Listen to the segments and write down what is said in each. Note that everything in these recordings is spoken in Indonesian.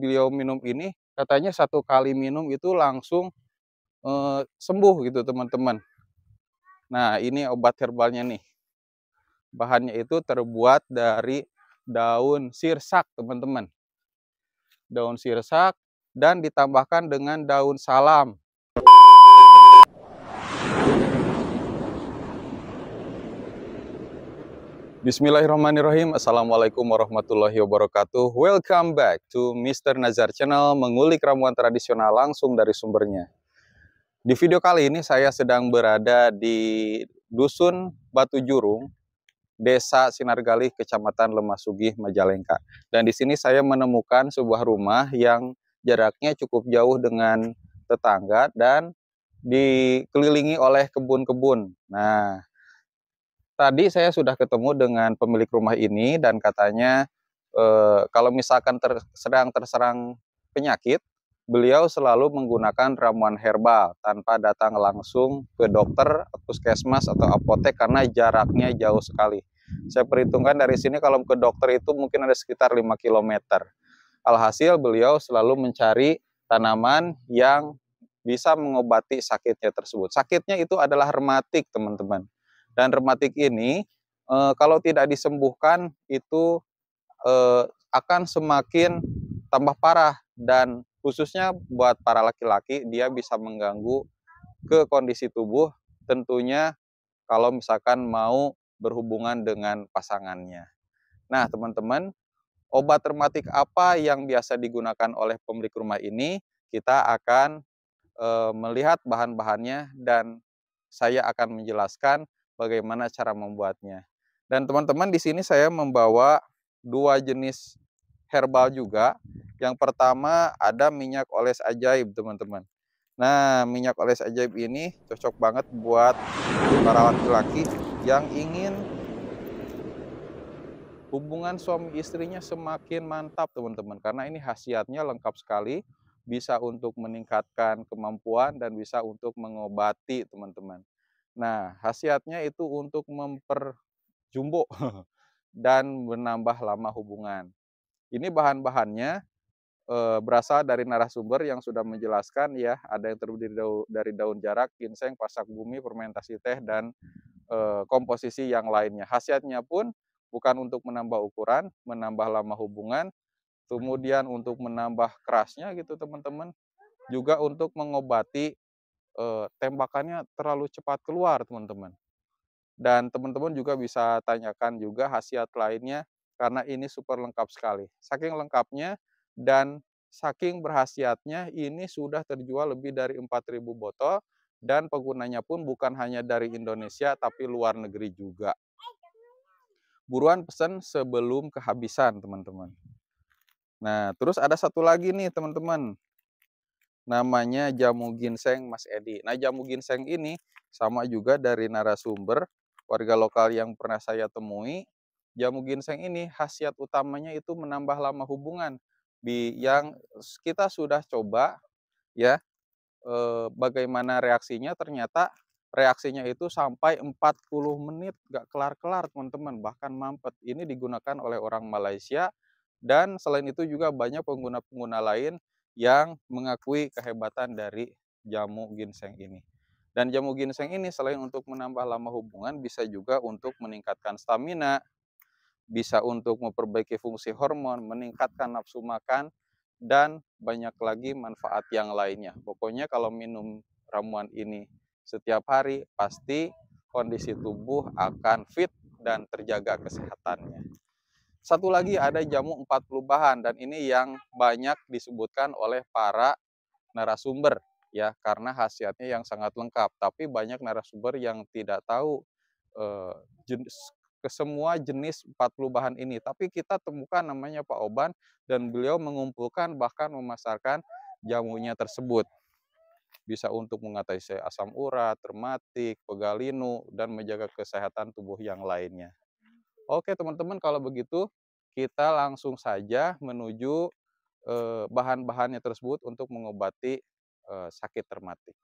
beliau minum ini katanya satu kali minum itu langsung eh, sembuh gitu teman-teman. Nah ini obat herbalnya nih. Bahannya itu terbuat dari daun sirsak teman-teman. Daun sirsak dan ditambahkan dengan daun salam. Bismillahirrahmanirrahim. Assalamualaikum warahmatullahi wabarakatuh. Welcome back to Mr. Nazar Channel mengulik ramuan tradisional langsung dari sumbernya. Di video kali ini saya sedang berada di Dusun Batu Jurung, Desa Sinargali, Kecamatan Lemasugih, Majalengka. Dan di sini saya menemukan sebuah rumah yang jaraknya cukup jauh dengan tetangga dan dikelilingi oleh kebun-kebun. Nah, tadi saya sudah ketemu dengan pemilik rumah ini dan katanya e, kalau misalkan terserang terserang penyakit, beliau selalu menggunakan ramuan herbal tanpa datang langsung ke dokter, puskesmas atau apotek karena jaraknya jauh sekali. Saya perhitungkan dari sini kalau ke dokter itu mungkin ada sekitar 5 km. Alhasil beliau selalu mencari tanaman yang bisa mengobati sakitnya tersebut. Sakitnya itu adalah rematik, teman-teman dan rematik ini e, kalau tidak disembuhkan itu e, akan semakin tambah parah dan khususnya buat para laki-laki dia bisa mengganggu ke kondisi tubuh tentunya kalau misalkan mau berhubungan dengan pasangannya. Nah, teman-teman, obat rematik apa yang biasa digunakan oleh pemilik rumah ini? Kita akan eh, melihat bahan-bahannya dan saya akan menjelaskan bagaimana cara membuatnya. Dan teman-teman di sini saya membawa dua jenis herbal juga. Yang pertama ada minyak oles ajaib, teman-teman. Nah, minyak oles ajaib ini cocok banget buat para laki-laki yang ingin hubungan suami istrinya semakin mantap teman-teman karena ini khasiatnya lengkap sekali bisa untuk meningkatkan kemampuan dan bisa untuk mengobati teman-teman Nah, khasiatnya itu untuk memperjumbo dan menambah lama hubungan. Ini bahan-bahannya eh, berasal dari narasumber yang sudah menjelaskan ya, ada yang terdiri dari daun jarak, ginseng, pasak bumi, fermentasi teh dan eh, komposisi yang lainnya. Khasiatnya pun bukan untuk menambah ukuran, menambah lama hubungan, kemudian untuk menambah kerasnya gitu teman-teman, juga untuk mengobati eh, tembakannya terlalu cepat keluar teman-teman. Dan teman-teman juga bisa tanyakan juga khasiat lainnya karena ini super lengkap sekali. Saking lengkapnya dan saking berhasiatnya ini sudah terjual lebih dari 4.000 botol dan penggunanya pun bukan hanya dari Indonesia tapi luar negeri juga. Buruan pesan sebelum kehabisan teman-teman. Nah terus ada satu lagi nih teman-teman namanya jamu ginseng Mas Edi. Nah, jamu ginseng ini sama juga dari narasumber warga lokal yang pernah saya temui. Jamu ginseng ini khasiat utamanya itu menambah lama hubungan di yang kita sudah coba ya e, bagaimana reaksinya ternyata reaksinya itu sampai 40 menit gak kelar-kelar teman-teman bahkan mampet ini digunakan oleh orang Malaysia dan selain itu juga banyak pengguna-pengguna lain yang mengakui kehebatan dari jamu ginseng ini. Dan jamu ginseng ini selain untuk menambah lama hubungan, bisa juga untuk meningkatkan stamina, bisa untuk memperbaiki fungsi hormon, meningkatkan nafsu makan, dan banyak lagi manfaat yang lainnya. Pokoknya kalau minum ramuan ini setiap hari, pasti kondisi tubuh akan fit dan terjaga kesehatannya. Satu lagi ada jamu 40 bahan dan ini yang banyak disebutkan oleh para narasumber ya karena khasiatnya yang sangat lengkap. Tapi banyak narasumber yang tidak tahu e, jenis kesemua jenis 40 bahan ini. Tapi kita temukan namanya Pak Oban dan beliau mengumpulkan bahkan memasarkan jamunya tersebut. Bisa untuk mengatasi asam urat, rematik, pegalinu, dan menjaga kesehatan tubuh yang lainnya. Oke teman-teman kalau begitu kita langsung saja menuju eh, bahan-bahannya tersebut untuk mengobati eh, sakit termatik.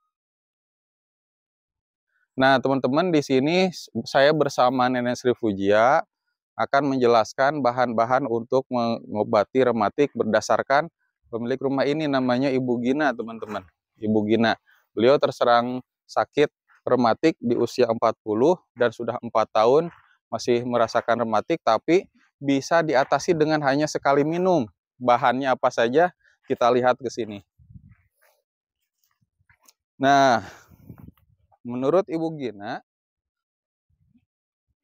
Nah teman-teman di sini saya bersama Nenek Sri Fujia akan menjelaskan bahan-bahan untuk mengobati rematik berdasarkan pemilik rumah ini namanya Ibu Gina teman-teman. Ibu Gina. Beliau terserang sakit rematik di usia 40 dan sudah 4 tahun masih merasakan rematik tapi bisa diatasi dengan hanya sekali minum. Bahannya apa saja kita lihat ke sini. Nah, menurut Ibu Gina,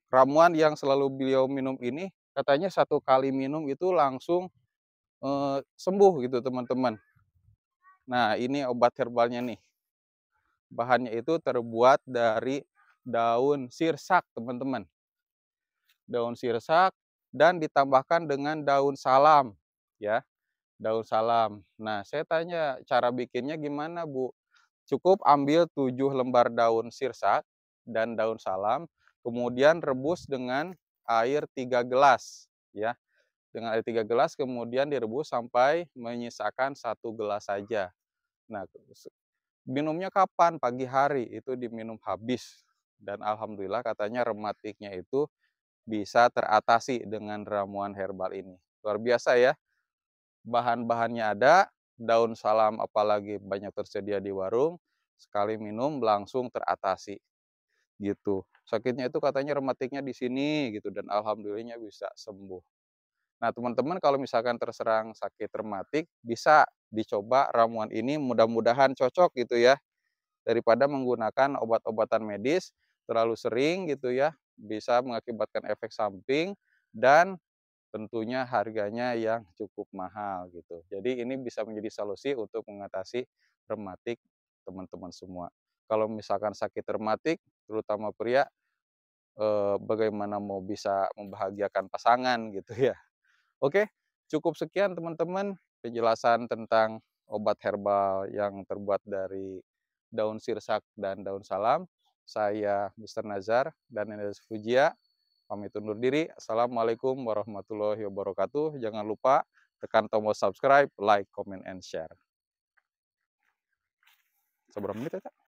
ramuan yang selalu beliau minum ini katanya satu kali minum itu langsung e, sembuh gitu teman-teman. Nah, ini obat herbalnya nih. Bahannya itu terbuat dari daun sirsak, teman-teman daun sirsak dan ditambahkan dengan daun salam ya daun salam. Nah, saya tanya cara bikinnya gimana, Bu? Cukup ambil tujuh lembar daun sirsak dan daun salam, kemudian rebus dengan air tiga gelas ya. Dengan air tiga gelas kemudian direbus sampai menyisakan satu gelas saja. Nah, minumnya kapan? Pagi hari itu diminum habis dan alhamdulillah katanya rematiknya itu bisa teratasi dengan ramuan herbal ini. Luar biasa ya. Bahan-bahannya ada, daun salam apalagi banyak tersedia di warung, sekali minum langsung teratasi. Gitu. Sakitnya itu katanya rematiknya di sini gitu dan alhamdulillahnya bisa sembuh. Nah, teman-teman kalau misalkan terserang sakit rematik bisa dicoba ramuan ini mudah-mudahan cocok gitu ya. Daripada menggunakan obat-obatan medis terlalu sering gitu ya bisa mengakibatkan efek samping dan tentunya harganya yang cukup mahal gitu. Jadi ini bisa menjadi solusi untuk mengatasi rematik teman-teman semua. Kalau misalkan sakit rematik, terutama pria, eh, bagaimana mau bisa membahagiakan pasangan gitu ya. Oke, cukup sekian teman-teman penjelasan tentang obat herbal yang terbuat dari daun sirsak dan daun salam. Saya Mr. Nazar dan Enes Fujia. Ya. Pamit undur diri. Assalamualaikum warahmatullahi wabarakatuh. Jangan lupa tekan tombol subscribe, like, comment, and share. Seberapa menit ya, Kak?